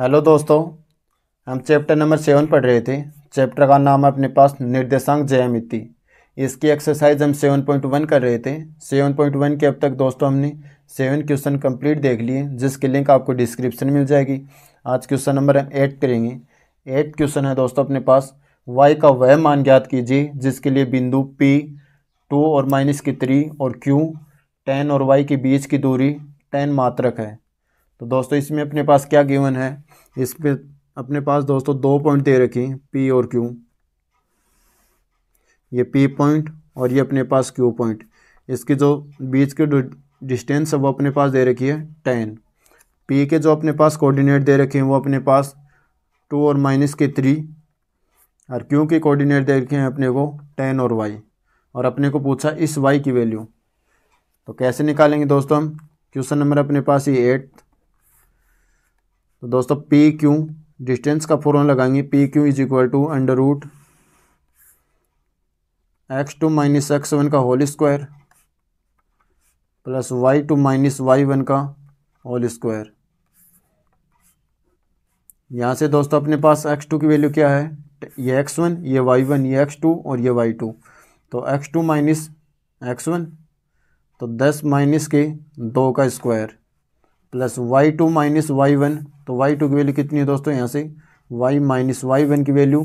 hello दोस्तों हम chapter number seven पढ़ रहे थे चैप्टर का नाम है अपने पास निर्देशांक जयमिति इसकी एक्सरसाइज हम सेवन पॉइंट वन कर रहे थे सेवन पॉइंट वन के अब तक दोस्तों हमने सेवन क्वेश्चन कंप्लीट देख लिए जिसकी लिंक आपको डिस्क्रिप्शन मिल जाएगी आज क्वेश्चन नंबर हम एट करेंगे एट क्वेश्चन है दोस्तों अपने पास वाई का वह मान ज्ञात कीजिए जिसके लिए बिंदु पी टू और माइनस की थ्री और क्यू टेन और वाई के बीच की दूरी टेन मात्रक है तो दोस्तों इसमें अपने पास क्या गिवन है इस पर अपने पास दोस्तों दो पॉइंट दे रखे हैं पी और क्यू ये पी पॉइंट और ये अपने पास क्यू पॉइंट इसकी जो बीच के डिस्टेंस है वो अपने पास दे रखी है टेन पी के जो अपने पास कोऑर्डिनेट दे रखे हैं वो अपने पास टू और माइनस के थ्री और क्यू के कोऑर्डिनेट दे रखे हैं अपने को टेन और वाई और अपने को पूछा इस वाई की वैल्यू तो कैसे निकालेंगे दोस्तों हम क्वेश्चन नंबर अपने पास ये एट तो दोस्तों पी क्यू डिस्टेंस का फॉर्मूला लगाएंगे P Q is equal to under root x two minus x one का whole square plus y two minus y one का होल स्क्वायर यहाँ से दोस्तों अपने पास एक्स टू की वैल्यू क्या है ये एक्स वन ये वाई वन ये एक्स टू और ये वाई टू तो x two minus x one तो दस माइनस के दो का square plus y two minus y one तो वाई टू की वैल्यू कितनी है दोस्तों यहाँ से वाई माइनस वाई वन की वैल्यू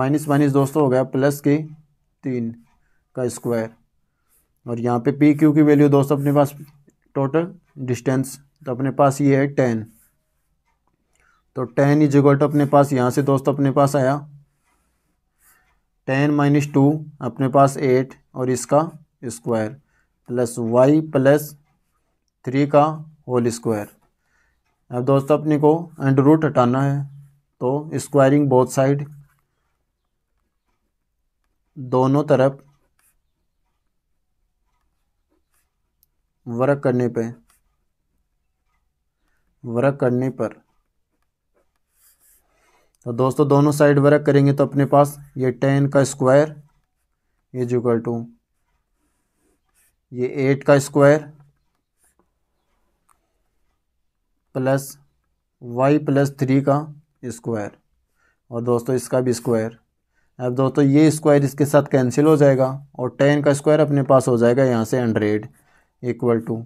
माइनस माइनस दोस्तों हो गया प्लस के तीन का स्क्वायर और यहाँ पे पी क्यू की वैल्यू दोस्तों अपने पास टोटल डिस्टेंस तो अपने पास ये है टेन तो टेन इज इक्वल टू अपने पास यहाँ से दोस्तों अपने पास आया टेन माइनस टू अपने पास एट और इसका square plus y plus three का होल स्क्वायर अब दोस्तों अपने को अंडर रूट हटाना है तो स्क्वायरिंग बोथ साइड दोनों तरफ वर्क करने पे वर्क करने पर तो दोस्तों दोनों साइड वर्क करेंगे तो अपने पास ये टेन का स्क्वायर इज इक्वल टू ये एट का square plus y plus three का स्क्वायर और दोस्तों इसका भी स्क्वायर अब दोस्तों ये स्क्वायर इसके साथ कैंसिल हो जाएगा और टेन का स्क्वायर अपने पास हो जाएगा यहाँ से हंड्रेड इक्वल टू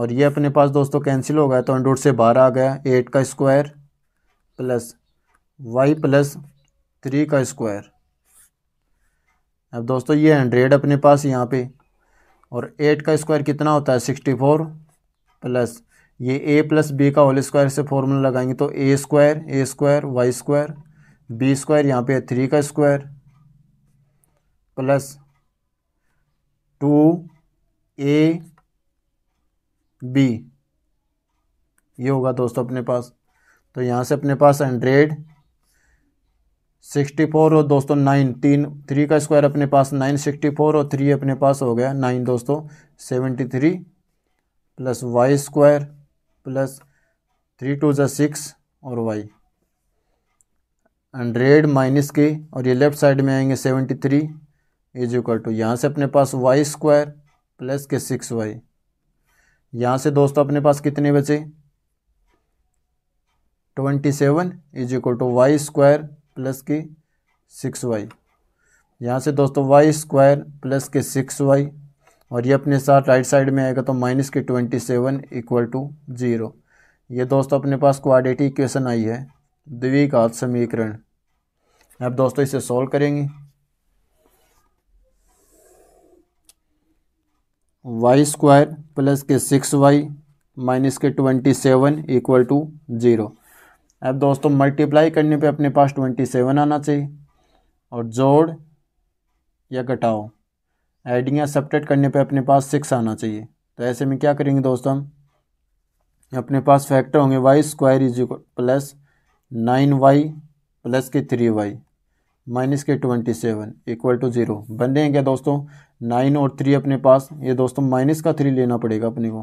और ये अपने पास दोस्तों कैंसिल हो गया तो हंड्रेड से बारह आ गया एट का square plus y plus three का स्क्वायर अब दोस्तों ये हंड्रेड अपने पास यहाँ पे और एट का स्क्वायर कितना होता है सिक्सटी फोर प्लस ये ए प्लस बी का होल स्क्वायर से फॉर्मूला लगाएंगे तो a square a square y square b square यहाँ पे थ्री का square plus two a b ये होगा दोस्तों अपने पास तो यहाँ से अपने पास हंड्रेड सिक्सटी फोर और दोस्तों नाइन तीन थ्री का स्क्वायर अपने पास नाइन सिक्सटी फोर और थ्री अपने पास हो गया नाइन दोस्तों seventy three plus y square plus three two जो सिक्स और वाई हंड्रेड माइनस के और ये लेफ़्ट साइड में आएंगे seventy three is equal to यहाँ से अपने पास वाई स्क्वायर प्लस के सिक्स वाई यहाँ से दोस्तों अपने पास कितने बचे twenty seven is equal to y square plus के सिक्स वाई यहाँ से दोस्तों वाई स्क्वायर प्लस के सिक्स वाई और ये अपने साथ राइट साइड में आएगा तो माइनस के twenty seven equal to zero ये दोस्तों अपने पास क्वाडिटी इक्वेशन आई है द्विघात समीकरण अब दोस्तों इसे सॉल्व करेंगे वाई स्क्वायर प्लस के सिक्स वाई माइनस के twenty seven equal to zero अब दोस्तों मल्टीप्लाई करने पे अपने पास ट्वेंटी सेवन आना चाहिए और जोड़ या घटाओ एडिंग या सब्ट्रैक्ट करने पे अपने पास सिक्स आना चाहिए तो ऐसे में क्या करेंगे दोस्तों हम अपने पास फैक्टर होंगे y square is plus nine y plus के थ्री वाई माइनस के twenty seven equal to zero बन रहे हैं क्या दोस्तों नाइन और थ्री अपने पास ये दोस्तों माइनस का थ्री लेना पड़ेगा अपने को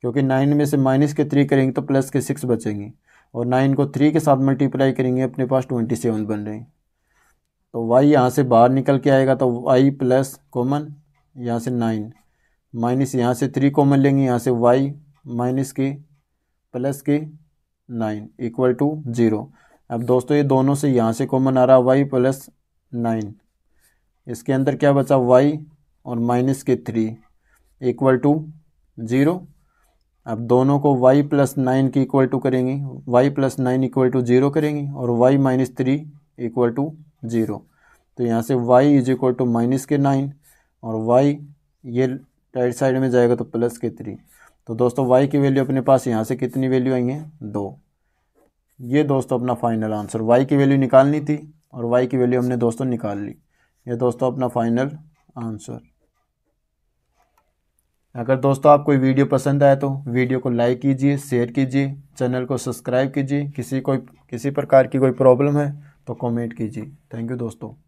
क्योंकि नाइन में से माइनस के थ्री करेंगे तो प्लस के सिक्स बचेंगे और नाइन को थ्री के साथ मल्टीप्लाई करेंगे अपने पास ट्वेंटी सेवन बन रहे हैं तो वाई यहाँ से बाहर निकल के आएगा तो वाई प्लस कॉमन यहाँ से नाइन माइनस यहाँ से थ्री कॉमन लेंगे यहाँ से वाई माइनस के प्लस के नाइन इक्वल टू ज़ीरो अब दोस्तों ये दोनों से यहाँ से कॉमन आ रहा वाई प्लस नाइन इसके अंदर क्या बचा वाई और माइनस के थ्री इक्वल टू ज़ीरो अब दोनों को वाई प्लस नाइन की इक्वल टू करेंगे y plus nine equal to zero करेंगे और y minus three equal to zero तो यहाँ से y is equal to minus के नाइन और y ये राइट साइड में जाएगा तो प्लस के थ्री तो दोस्तों y की वैल्यू अपने पास यहाँ से कितनी वैल्यू आई है दो ये दोस्तों अपना फाइनल आंसर y की वैल्यू निकालनी थी और y की वैल्यू हमने दोस्तों निकाल ली ये दोस्तों अपना फाइनल आंसर अगर दोस्तों आपको वीडियो पसंद आए तो वीडियो को लाइक कीजिए शेयर कीजिए चैनल को सब्सक्राइब कीजिए किसी कोई किसी प्रकार की कोई प्रॉब्लम है तो कमेंट कीजिए थैंक यू दोस्तों